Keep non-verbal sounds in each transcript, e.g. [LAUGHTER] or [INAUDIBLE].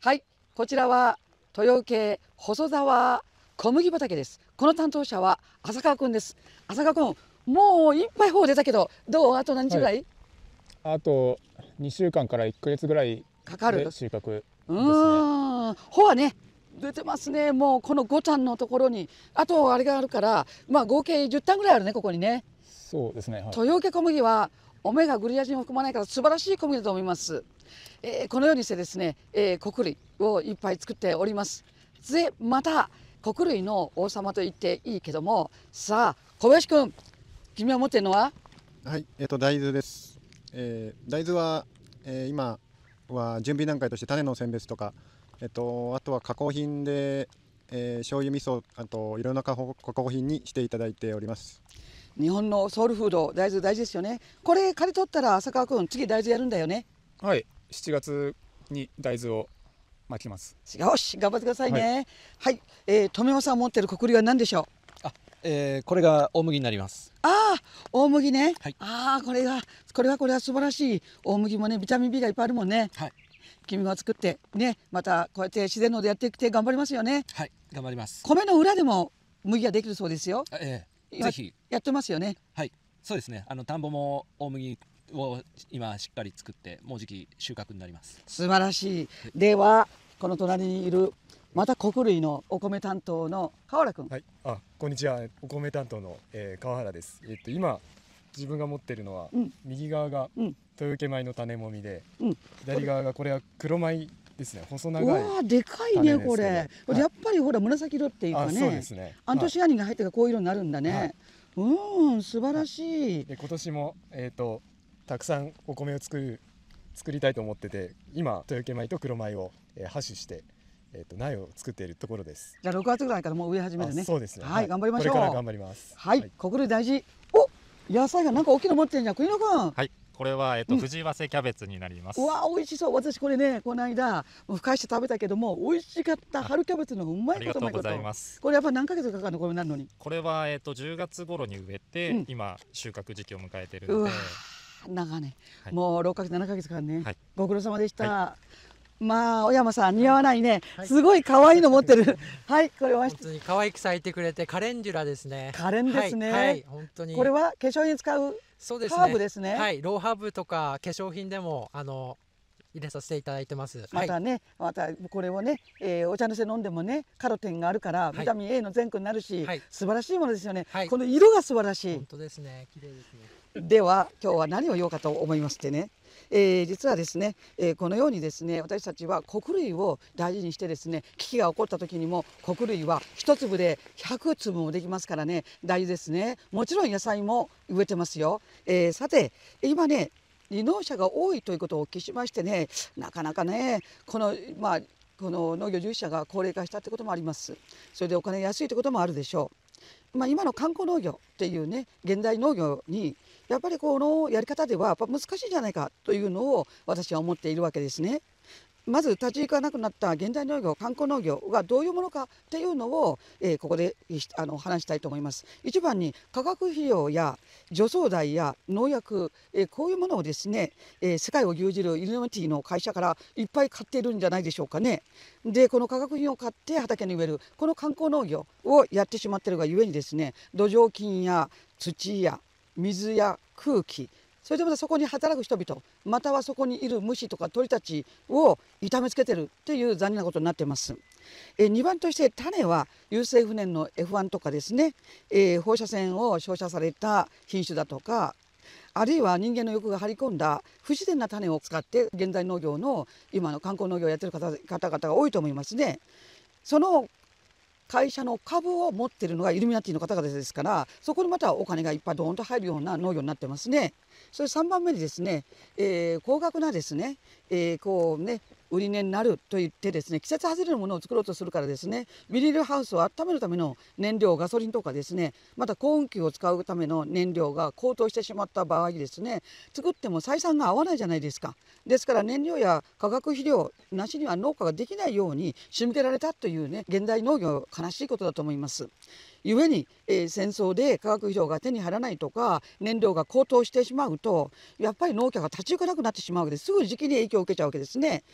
はいこちらは豊受細沢小麦畑ですこの担当者は浅川くんです浅川くん、もういっぱい方出たけどどうあと何日ぐらい、はいあと二週間から一か月ぐらいかかる収穫です、ね、うはね出てますねもうこの5単のところにあとあれがあるからまあ合計10単ぐらいあるねここにねそうですね、はい、豊受小麦はオメガグリアチンを含まないから素晴らしい小麦だと思いますえー、このようにしてですね、えー、穀類をいっぱい作っておりますでまた穀類の王様と言っていいけどもさあ小林君君は持ってるのははいえっ、ー、と大豆です、えー、大豆は、えー、今は準備段階として種の選別とかえっ、ー、とあとは加工品で、えー、醤油味噌あといろんな加工品にしていただいております日本のソウルフード大豆大事ですよねこれ刈り取ったら浅川君次大豆やるんだよねはい7月に大豆を巻きますよし頑張ってくださいねはい、はい、えー、富山さん持ってる国流は何でしょうあ、えー、これが大麦になりますああ大麦ね、はい、ああこれがこれはこれは素晴らしい大麦もねビタミン B がいっぱいあるもんねはい君が作ってねまたこうやって自然農でやってきて頑張りますよねはい頑張ります米の裏でも麦ができるそうですよええー、ぜひやってますよねはいそうですねあの田んぼも大麦を今しっかり作ってもうじき収穫になります素晴らしいではこの隣にいるまた穀類のお米担当の川原君はいあこんにちはお米担当の、えー、川原ですえっと今自分が持ってるのは、うん、右側が豊受米の種もみで、うん、左側がこれは黒米ですね細長いわでかいね、これ、はい、やっぱりほら紫色っていうかねそうですねアントシアニンが入ってこういう色になるんだね、はい、うん素晴らしい、はい、今年もえっ、ー、とたくさんお米を作る作りたいと思ってて今豊家米と黒米を、えー、種してえっ、ー、と苗を作っているところです。じゃあ6月ぐらいからもう植え始めるね。そうですね。はい、はい、頑張りましょう。頑張ります。はい、はい、こ大事。お、野菜がなんか大きいの持ってるじゃん、国野君。はい。これはえっ、と、藤わせキャベツになります。うん、わ美味しそう。私これねこの間もうふかして食べたけども美味しかった春キャベツのうまいことうざいます。これやっぱ何ヶ月かかるのこれなのに。これはえっ、と10月頃に植えて、うん、今収穫時期を迎えてるんで。長年、はい、もう六か月七か月間ね、はい、ご苦労様でした、はい、まあ小山さん似合わないね、すごい可愛いの持ってる [LAUGHS] はいこれは本当に可愛く咲いてくれてカレンジュラですねカレンですね、はい、本当にこれは化粧に使うそうですねハーブですねはいローハーブとか化粧品でもあの入れさせていただいてます。またね、またこれをね、えー、お茶のせ飲んでもね、カロテンがあるから、ビタミン A の前駆になるし、はい、素晴らしいものですよね、はい、この色が素晴らしい。本当ですね、綺麗ですね。では今日は何を言おうかと思いましてねえー、実はですね、えー、このようにですね私たちは穀類を大事にしてですね危機が起こった時にも穀類は1粒で100粒もできますからね大事ですねもちろん野菜も植えてますよ、えー、さて今ね離農者が多いということをお聞きしましてねなかなかねこのまあこの農業従事者が高齢化したってこともありますそれでお金安いってこともあるでしょうまあ、今の観光農業っていうね現代農業にやっぱりこのやり方ではやっぱ難しいんじゃないかというのを私は思っているわけですね。まず立ち行かなくなった現代農業観光農業がどういうものかっていうのを、えー、ここであの話したいと思います一番に化学肥料や除草剤や農薬、えー、こういうものをですね、えー、世界を牛耳るイルミティの会社からいっぱい買っているんじゃないでしょうかねでこの化学品を買って畑に植えるこの観光農業をやってしまってるがゆえにですね土壌菌や土や水や空気それでまたそこに働く人々またはそこにいる虫とか鳥たちを痛めつけてるっていう残念なことになってます。え2番として種は有生不燃の F1 とかですね、えー、放射線を照射された品種だとかあるいは人間の欲が張り込んだ不自然な種を使って現在農業の今の観光農業をやってる方々が多いと思いますね。その会社の株を持ってるのがイルミナティの方々ですからそこにまたお金がいっぱいドーンと入るような農業になってますね。それ3番目にですね、えー、高額なですね、えー、こうね売値になると言ってですね季節外れのものを作ろうとするからですねビニールハウスを温めるための燃料ガソリンとかですねまた高温機を使うための燃料が高騰してしまった場合ですね作っても採算が合わないじゃないですかですから燃料や化学肥料なしには農家ができないように仕向けられたというね現代農業悲しいことだと思います。故に、えー、戦争で化学肥料が手に入らないとか燃料が高騰してしまうとやっぱり農家が立ち行かなくなってしまうわけですぐ時期に影響を受けちゃうわけですね。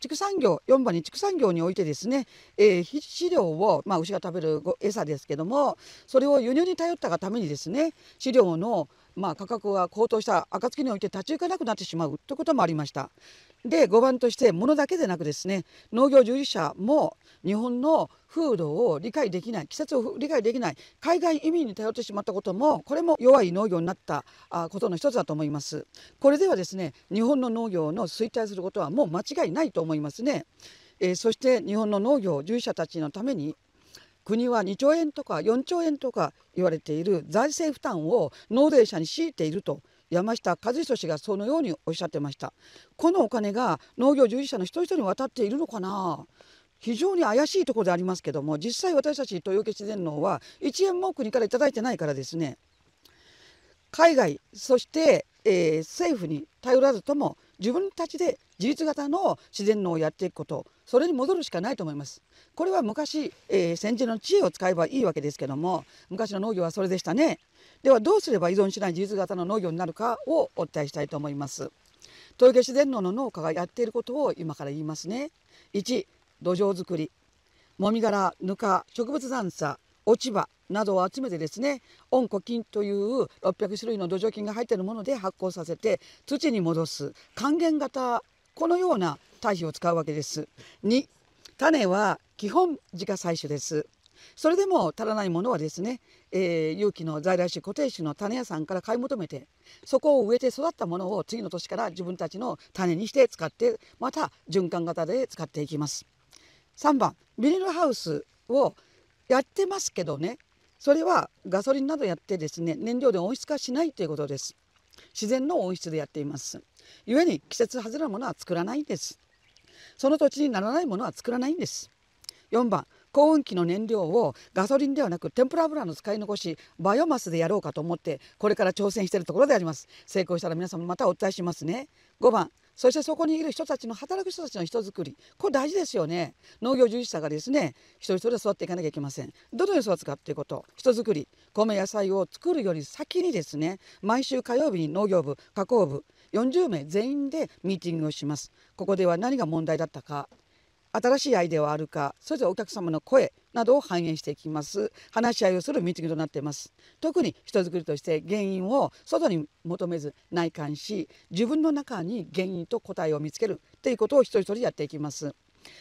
畜産業4番に畜産業においてですね、えー、飼料を、まあ、牛が食べる餌ですけどもそれを輸入に頼ったがためにですね飼料のまあ、価格が高騰した暁において立ち行かなくなってしまうということもありました。で5番として物だけでなくですね農業従事者も日本の風土を理解できない季節を理解できない海外移民に頼ってしまったこともこれも弱い農業になったことの一つだと思いますこれではですね日本の農業の衰退することはもう間違いないと思いますね、えー、そして日本の農業従事者たちのために国は2兆円とか4兆円とか言われている財政負担を納税者に強いていると山下和人氏がそのようにおっしゃってましたこのお金が農業従事者の一人一に渡っているのかな非常に怪しいところでありますけども実際私たち豊受自然農は1円も国から頂いてないからですね海外そして、えー、政府に頼らずとも自分たちで自立型の自然農をやっていくことそれに戻るしかないと思いますこれは昔、えー、先人の知恵を使えばいいわけですけども昔の農業はそれでしたねではどうすれば依存しない自立型の農業になるかをお伝えしたいと思います豊家自然農の農家がやっていることを今から言いますね1土壌づくりもみ殻ぬか植物残砂落ち葉などを集めてですね温古菌という600種類の土壌菌が入っているもので発酵させて土に戻す還元型このような堆肥を使うわけです。2種は基本自家採取です。それでも足らないものはですね、えー、有機の在来種固定種の種屋さんから買い求めてそこを植えて育ったものを次の年から自分たちの種にして使ってまた循環型で使っていきます3番ビニールハウスをやってますけどねそれはガソリンなどやってですね燃料で温室化しないということです自然の温室でやっています故に季節外れのものは作らないんですその土地にならないものは作らないんです4番耕運機の燃料をガソリンではなく天ぷら油の使い残しバイオマスでやろうかと思ってこれから挑戦しているところであります成功したら皆様またお伝えしますね5番そしてそこにいる人たちの働く人たちの人づくりこれ大事ですよね農業従事者がですね一人一人で育っていかなきゃいけませんどのように育つかっていうこと人づくり米野菜を作るより先にですね毎週火曜日に農業部加工部40名全員でミーティングをしますここでは何が問題だったか新しいアイデアはあるかそれぞれお客様の声などを反映していきます話し合いをするミーティングとなっています特に人づくりとして原因を外に求めず内観し自分の中に原因と答えを見つけるということを一人一人やっていきます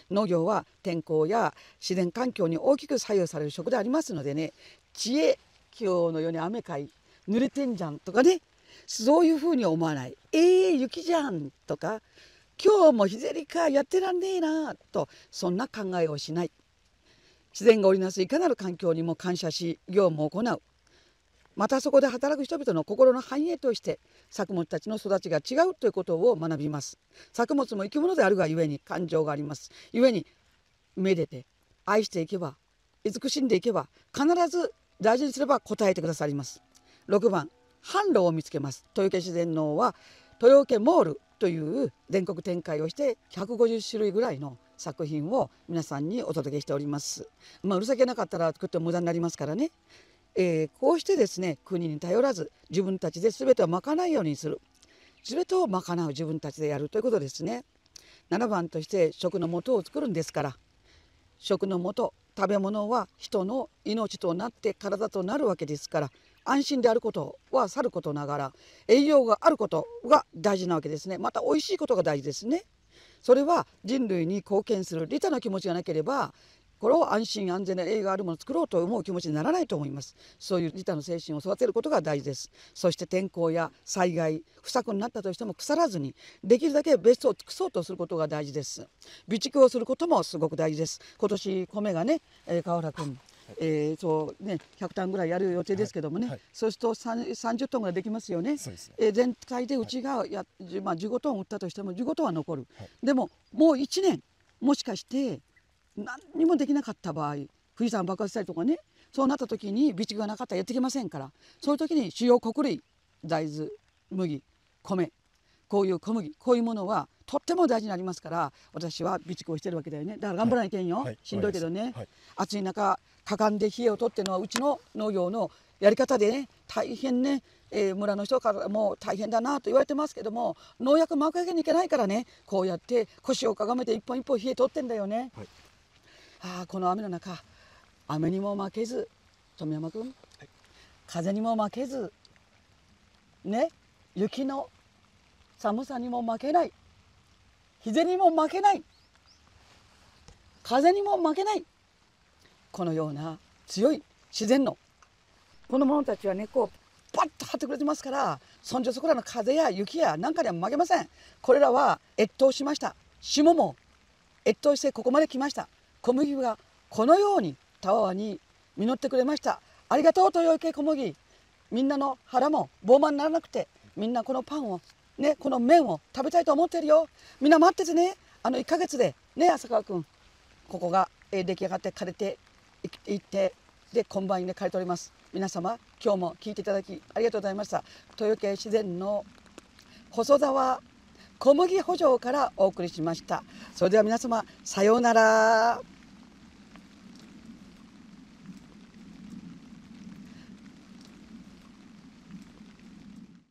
農業は天候や自然環境に大きく左右される職でありますのでね知恵今日のように雨かい濡れてんじゃんとかねそういうふうに思わないえー、雪じゃんとか今日も日照りかやってらんねえなとそんな考えをしない自然が織りなすいかなる環境にも感謝し業務を行うまたそこで働く人々の心の繁栄として作物たちの育ちが違うということを学びます作物も生き物であるがゆえに感情がありますゆえにめでて愛していけば慈しんでいけば必ず大事にすれば答えてくださります6番販路を見つけます豊家自然農は豊受モールという全国展開をして150種類ぐらいの作品を皆さんにお届けしております。まあ、うるさけなかったら作っても無駄になりますからね。えー、こうしてですね国に頼らず自分たちで全てを賄うようにする全てを賄う自分たちでやるということですね。7番として食のとを作るんですから食のと食べ物は人の命となって体となるわけですから安心であることはさることながら栄養があることが大事なわけですねまた美味しいことが大事ですねそれは人類に貢献する利他の気持ちがなければこれを安心安全な栄養があるものを作ろうと思う気持ちにならないと思いますそういう利他の精神を育てることが大事ですそして天候や災害不作になったとしても腐らずにできるだけベストを尽くそうとすることが大事です備蓄をすることもすごく大事です今年米がね、え川原君えー、そうね100タンぐらいやる予定ですけどもね、はいはい、そうすると30トンぐらいできますよね。そ、ね、えー、全体でうちがや、まあ、15トン売ったとしても15トンは残る、でももう1年もしかして何にもできなかった場合富士山爆発したりとかねそうなった時に備蓄がなかったらやってきませんからそういう時に主要穀類大豆麦米こういう小麦こういうものはとっても大事になりますから私は備蓄をしてるわけだよねだから頑張らなきゃいけんよ、はいはい、しんどいけどね、はい、暑い中かかんで冷えを取ってのはうちの農業のやり方でね大変ね、えー、村の人からも大変だなと言われてますけども農薬巻くわけにいけないからねこうやって腰をかがめて一本一本冷え取ってんだよね、はい、あこの雨の中雨にも負けず富山君、はい、風にも負けずね雪の寒さにも負けない日にも負けない風にも負けないこのような強い自然のこの者たちはっこをパッと張ってくれてますからそんじょそこらの風や雪やなんかには負けませんこれらは越冬しました霜も越冬してここまで来ました小麦がこのようにたわわに実ってくれましたありがとうという小麦みんなの腹も傲慢にならなくてみんなこのパンをね、この麺を食べたいと思ってるよみんな待っててねあの1ヶ月でね浅川君ここが、え出来上がって枯れていってでコンバインで枯れております皆様今日も聞いていただきありがとうございました豊家自然の細沢小麦補助からお送りしましたそれでは皆様さようなら